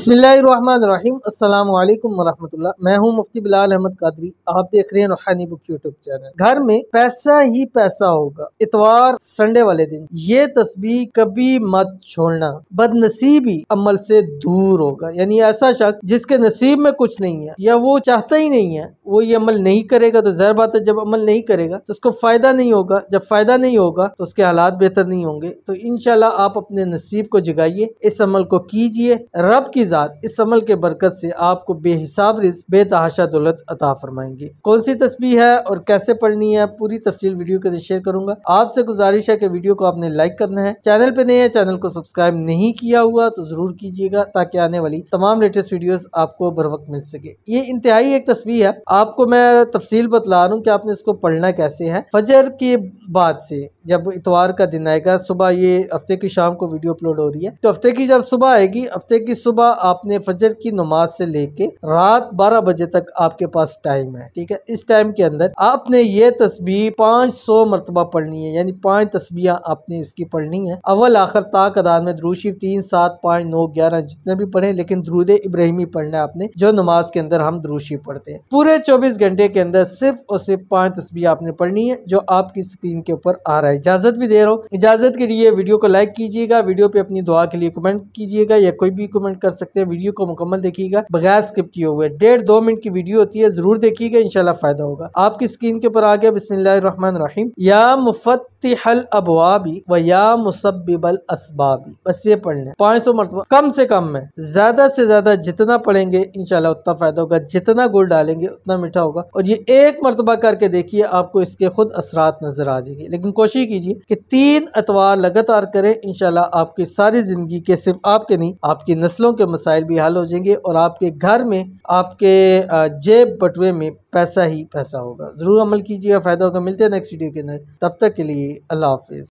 अस्सलाम वालेकुम वरहमतुल्लाह मैं हूं मुफ्ती बिलाल अहमद कादरी आप देख रहे हैं रूहानी बुक यूट्यूब चैनल घर में पैसा ही पैसा होगा इतवार संडे वाले दिन ये तस्वीर कभी मत छोड़ना बदनसीबी अमल से दूर होगा यानी ऐसा शख्स जिसके नसीब में कुछ नहीं है या वो चाहता ही नहीं है वो ये अमल नहीं करेगा तो जहर बात है जब अमल नहीं करेगा तो उसको फायदा नहीं होगा जब फायदा नहीं होगा तो उसके हालात बेहतर नहीं होंगे तो इनशाला आप अपने नसीब को जगाइए इस अमल को कीजिए रब की ज़ात इस अमल के बरकत से आपको बेहिसाब रिज बेतहाशा दौलत अता फरमाएंगे कौन सी तस्वीर है और कैसे पढ़नी है पूरी तफसील वीडियो के अंदर शेयर करूंगा आपसे गुजारिश है कि वीडियो को आपने लाइक करना है चैनल पे नहीं है चैनल को सब्सक्राइब नहीं किया हुआ तो जरूर कीजिएगा ताकि आने वाली तमाम लेटेस्ट वीडियो आपको बर वक्त मिल सके ये इंतहाई एक तस्वीर है आपको मैं तफसील बतला रहा हूँ की आपने इसको पढ़ना कैसे है फजर के बाद से जब इतवार का दिन आएगा सुबह ये हफ्ते की शाम को वीडियो अपलोड हो रही है तो हफ्ते की जब सुबह आएगी हफ्ते की सुबह आपने फजर की नमाज से लेके रात 12 बजे तक आपके पास टाइम है ठीक है इस टाइम के अंदर आपने ये तस्बीह 500 मरतबा पढ़नी है यानी पांच तस्बियाँ आपने इसकी पढ़नी है अव्वल आखिर ताक अदान में द्रूशी तीन सात पाँच नौ ग्यारह जितने भी पढ़े लेकिन द्रूद इब्राहिमी पढ़ना आपने जो नमाज के अंदर हम द्रूशी पढ़ते हैं पूरे चौबीस घंटे के अंदर सिर्फ और सिर्फ पांच तस्वीर आपने पढ़नी है जो आपकी स्क्रीन के ऊपर आ रहा है इजाजत भी दे रहा हूँ इजाजत के लिए वीडियो को लाइक कीजिएगा वीडियो पे अपनी दुआ के लिए कमेंट कीजिएगा या कोई भी कमेंट कर सकते हैं वीडियो को मुकम्मल देखिएगा बगैर स्किप किए हुए डेढ़ दो मिनट की वीडियो होती है जरूर देखिएगा इनशाला फायदा होगा आपकी स्क्रीन के ऊपर आ गया रहीम या मुफतहल अबवाबी व या मुसबिबल असबाबी बस ये पढ़ लें पाँच सौ मरतबा कम से कम में ज्यादा से ज्यादा जितना पढ़ेंगे इनशाला उतना फायदा होगा जितना गुड़ डालेंगे उतना मीठा होगा और ये एक मरतबा करके देखिए आपको इसके खुद असरात नजर आ जाएंगे लेकिन कोशिश कीजिए कि तीन अतवार लगातार करें इनशाला आपकी सारी जिंदगी के सिर्फ आपके नहीं आपकी नस्लों के मसाइल भी हल हो जाएंगे और आपके घर में आपके जेब बटुए में पैसा ही पैसा होगा ज़रूर अमल कीजिएगा फ़ायदा होगा मिलते हैं नेक्स्ट वीडियो के अंदर तब तक के लिए अल्लाह हाफिज़